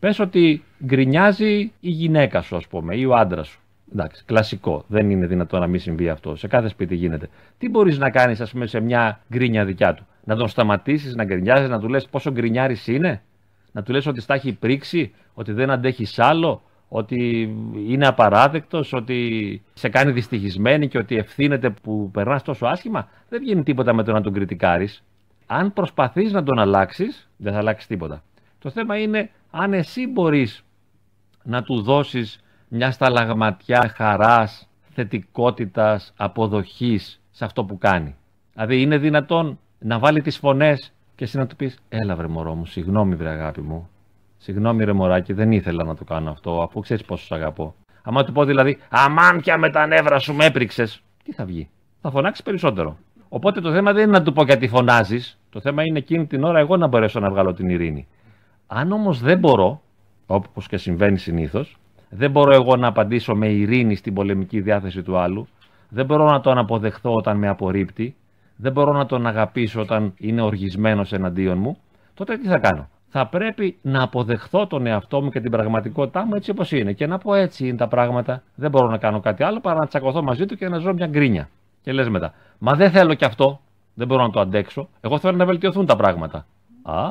Πέ ότι γκρινιάζει η γυναίκα σου, ας πούμε, ή ο άντρας σου. Εντάξει, κλασικό. Δεν είναι δυνατό να μην συμβεί αυτό. Σε κάθε σπίτι γίνεται. Τι μπορείς να κάνεις, ας πούμε, σε μια γκρίνια δικιά του. Να τον σταματήσεις να γκρινιάζεις, να του λες πόσο γκρινιάρης είναι. Να του λες ότι στα έχει πρίξει, ότι δεν αντέχει άλλο, ότι είναι απαράδεκτος, ότι σε κάνει δυστυχισμένη και ότι ευθύνεται που περνάς τόσο άσχημα. Δεν βγαίνει τίποτα με το να τον κριτικάρεις. Αν προσπαθείς να τον αλλάξεις, δεν θα αλλάξεις τίποτα. Το θέμα είναι αν εσύ μπορείς να του δώσεις μια σταλαγματιά χαράς, θετικότητας, αποδοχής σε αυτό που κάνει. Δηλαδή είναι δυνατόν να βάλει τις φωνές και εσύ να του πεις «Έλα βρε μωρό μου, συγγνώμη βρε αγάπη μου, συγγνώμη ρε μωράκι, δεν ήθελα να το κάνω αυτό, αφού ξέρεις πόσο σ' αγαπώ». Άμα του πω δηλαδή «Αμάν με τα νεύρα σου με έπριξες», τι θα βγει, θα φωνάξεις περισσότερο. Οπότε το θέμα δεν είναι να του πω γιατί φωνάζεις. Το θέμα είναι εκείνη την ώρα εγώ να μπορέσω να βγάλω την ειρήνη. Αν όμως δεν μπορώ, όπως και συμβαίνει συνήθως, δεν μπορώ εγώ να απαντήσω με ειρήνη στην πολεμική διάθεση του άλλου, δεν μπορώ να τον αποδεχθώ όταν με απορρίπτει, δεν μπορώ να τον αγαπήσω όταν είναι οργισμένος εναντίον μου, τότε τι θα κάνω. Θα πρέπει να αποδεχθώ τον εαυτό μου και την πραγματικότητά μου έτσι όπως είναι και να πω έτσι είναι τα πράγματα, δεν μπορώ να κάνω κάτι άλλο παρά να τσακωθώ μαζί του και να ζω μια γκρίνια. Και λες μετά, μα δεν θέλω κι αυτό, δεν μπορώ να το αντέξω, εγώ θέλω να βελτιωθούν τα πράγματα. Α,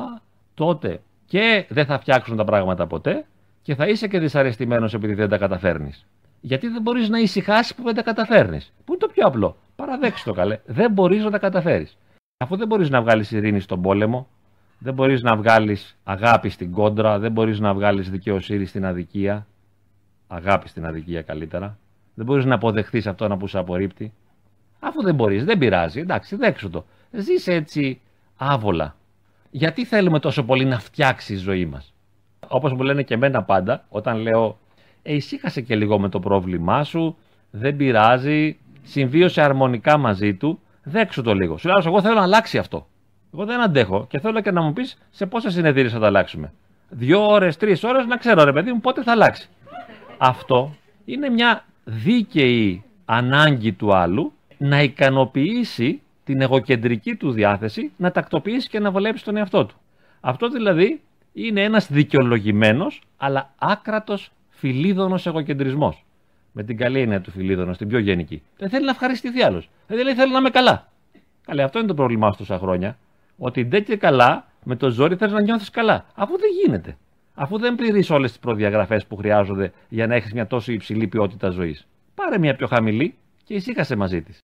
τότε και δεν θα φτιάξουν τα πράγματα ποτέ και θα είσαι και δυσαρεστημένος επειδή δεν τα καταφέρνεις. Γιατί δεν μπορείς να ησυχάσεις που δεν τα καταφέρνεις. Που είναι το πιο απλό. Παραδέξου το καλέ. Δεν μπορείς να τα καταφέρεις. Αφού δεν μπορείς να βγάλεις ειρήνη στον πόλεμο, δεν μπορείς να βγάλεις αγάπη στην κόντρα, δεν μπορείς να βγάλεις δικαιοσύνη στην αδικία, αγάπη στην αδικία καλύτερα, δεν μπορείς να αποδεχθείς αυτό να που σε απορρίπτει. Αφού δεν μπορείς, δεν πειράζει, εντάξει, δέξω το. Ζήσε έτσι άβολα γιατί θέλουμε τόσο πολύ να φτιάξει η ζωή μας. Όπως μου λένε και εμένα πάντα, όταν λέω Ε, και λίγο με το πρόβλημά σου, δεν πειράζει, συμβίωσε αρμονικά μαζί του, δέξου το λίγο. Σου λέω, Εγώ θέλω να αλλάξει αυτό. Εγώ δεν αντέχω και θέλω και να μου πεις σε πόσα συνεδρίες θα τα αλλάξουμε. Δύο ώρες, τρεις ώρες, να ξέρω ρε παιδί μου πότε θα αλλάξει. Αυτό είναι μια δίκαιη ανάγκη του άλλου να ικανοποιήσει την εγωκεντρική του διάθεση να τακτοποιήσει και να βολέψει τον εαυτό του. Αυτό δηλαδή είναι ένας δικαιολογημένος, αλλά άκρατος φιλίδωνος εγωκεντρισμός. Με την καλή έννοια του φιλίδωνος, την πιο γενική. Δεν θέλει να ευχαριστηθεί άλλος. Δηλαδή, δεν θέλει να είμαι καλά. Καλή, αυτό είναι το πρόβλημά σου τόσα χρόνια. Ότι ντε και καλά, με το ζόρι θέλει να νιώθεις καλά. Αφού δεν γίνεται. Αφού δεν πληρείς όλες τις προδιαγραφές που χρειάζονται για να έχεις μια τόσο υψηλή ποιότητα ζωής. Πάρε μια πιο χαμηλή και ησύχασε μαζί της.